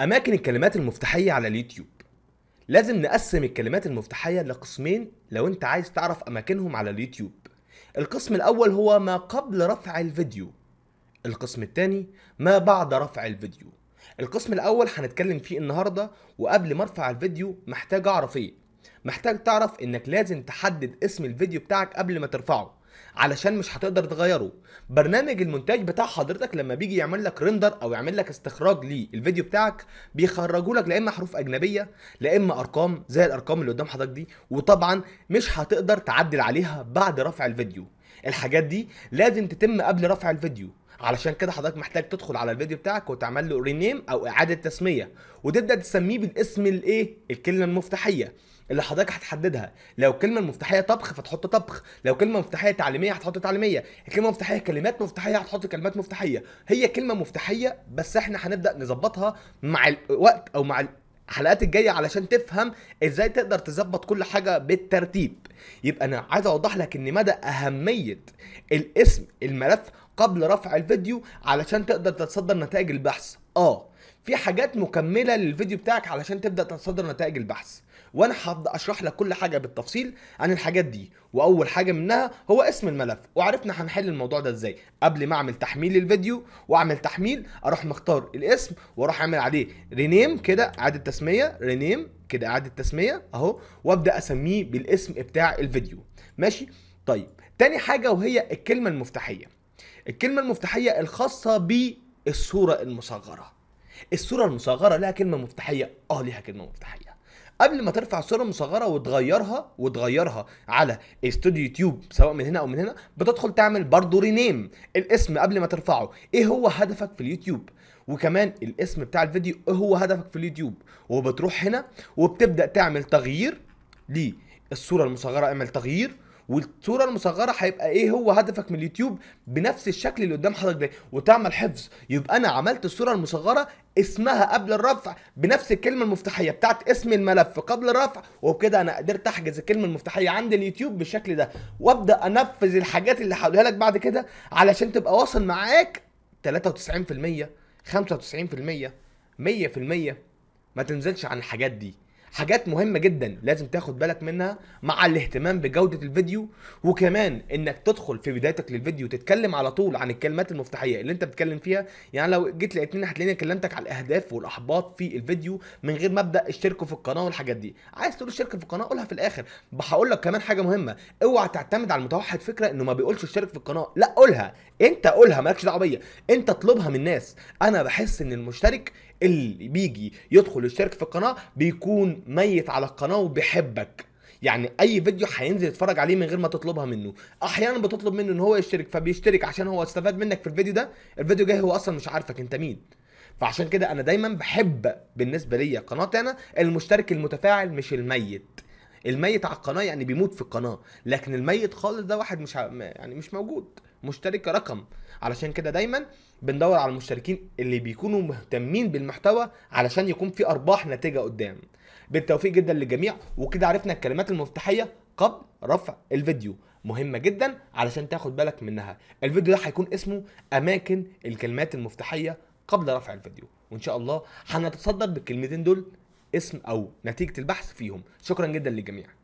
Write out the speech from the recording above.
أماكن الكلمات المفتاحية على اليوتيوب لازم نقسم الكلمات المفتاحية لقسمين لو أنت عايز تعرف أماكنهم على اليوتيوب القسم الأول هو ما قبل رفع الفيديو القسم الثاني ما بعد رفع الفيديو القسم الأول هنتكلم فيه النهاردة وقبل ما أرفع الفيديو محتاج أعرف إيه محتاج تعرف إنك لازم تحدد اسم الفيديو بتاعك قبل ما ترفعه علشان مش هتقدر تغيره برنامج المونتاج بتاع حضرتك لما بيجي يعمل لك ريندر او يعمل لك استخراج للفيديو بتاعك بيخرجوا لك لا اما حروف اجنبيه لا اما ارقام زي الارقام اللي قدام حضرتك دي وطبعا مش هتقدر تعدل عليها بعد رفع الفيديو الحاجات دي لازم تتم قبل رفع الفيديو علشان كده حضرتك محتاج تدخل على الفيديو بتاعك وتعمل له رينيم او اعاده تسميه وتبدا تسميه بالاسم الايه الكلمه المفتاحيه اللي حضرتك هتحددها لو كلمه مفتاحيه طبخ فتحط طبخ لو كلمه مفتاحيه تعليميه هتحط تعليميه كلمه مفتاحيه كلمات مفتاحيه هتحط كلمات مفتاحيه هي كلمه مفتاحيه بس احنا هنبدا نظبطها مع الوقت او مع الحلقات الجايه علشان تفهم ازاي تقدر تظبط كل حاجه بالترتيب يبقى انا عايز اوضح لك ان مدى اهميه الاسم الملف قبل رفع الفيديو علشان تقدر تتصدر نتائج البحث اه في حاجات مكمله للفيديو بتاعك علشان تبدا تتصدر نتائج البحث وانا هشرح لك كل حاجه بالتفصيل عن الحاجات دي واول حاجه منها هو اسم الملف وعرفنا هنحل الموضوع ده ازاي قبل ما اعمل تحميل للفيديو واعمل تحميل اروح مختار الاسم واروح اعمل عليه رينيم كده اعاده تسميه رينيم كده اعاده تسميه اهو وابدا اسميه بالاسم بتاع الفيديو ماشي طيب تاني حاجه وهي الكلمه المفتاحيه الكلمه المفتاحيه الخاصه بالصوره المصغره الصوره المصغره لها كلمه مفتاحيه اه لها كلمه مفتاحيه قبل ما ترفع الصوره المصغره وتغيرها وتغيرها على استوديو يوتيوب سواء من هنا او من هنا بتدخل تعمل برضه رينيم الاسم قبل ما ترفعه ايه هو هدفك في اليوتيوب وكمان الاسم بتاع الفيديو ايه هو هدفك في اليوتيوب وبتروح هنا وبتبدا تعمل تغيير للصوره المصغره اعمل تغيير والصوره المصغره هيبقى ايه هو هدفك من اليوتيوب بنفس الشكل اللي قدام حضرتك ده وتعمل حفظ يبقى انا عملت الصوره المصغره اسمها قبل الرفع بنفس الكلمه المفتاحيه بتاعت اسم الملف قبل الرفع وبكده انا قدرت احجز الكلمه المفتاحيه عند اليوتيوب بالشكل ده وابدا انفذ الحاجات اللي هقولها لك بعد كده علشان تبقى واصل معاك 93% 95% 100% ما تنزلش عن الحاجات دي حاجات مهمه جدا لازم تاخد بالك منها مع الاهتمام بجوده الفيديو وكمان انك تدخل في بدايتك للفيديو تتكلم على طول عن الكلمات المفتاحيه اللي انت بتتكلم فيها يعني لو جيت لقيتني هتلاقيني كلمتك على الاهداف والاحباط في الفيديو من غير ما ابدا اشتركوا في القناه والحاجات دي عايز تقول اشترك في القناه قولها في الاخر هقول لك كمان حاجه مهمه اوعى تعتمد على المتوحد فكره انه ما بيقولش اشترك في القناه لا قولها انت قولها مالكش دعوه بيا انت اطلبها من الناس انا بحس ان المشترك اللي بيجي يدخل يشترك في القناه بيكون ميت على القناه وبيحبك يعني اي فيديو هينزل يتفرج عليه من غير ما تطلبها منه احيانا بتطلب منه ان هو يشترك فبيشترك عشان هو استفاد منك في الفيديو ده الفيديو جاي هو اصلا مش عارفك انت مين فعشان كده انا دايما بحب بالنسبه ليا قناتي انا المشترك المتفاعل مش الميت الميت على القناه يعني بيموت في القناه لكن الميت خالص ده واحد مش يعني مش موجود مشترك رقم علشان كده دايما بندور على المشتركين اللي بيكونوا مهتمين بالمحتوى علشان يكون في ارباح ناتجه قدام بالتوفيق جدا للجميع وكده عرفنا الكلمات المفتاحيه قبل رفع الفيديو مهمة جدا علشان تاخد بالك منها الفيديو ده هيكون اسمه أماكن الكلمات المفتاحية قبل رفع الفيديو وإن شاء الله هنتصدر بالكلمتين دول اسم او نتيجه البحث فيهم شكرا جدا للجميع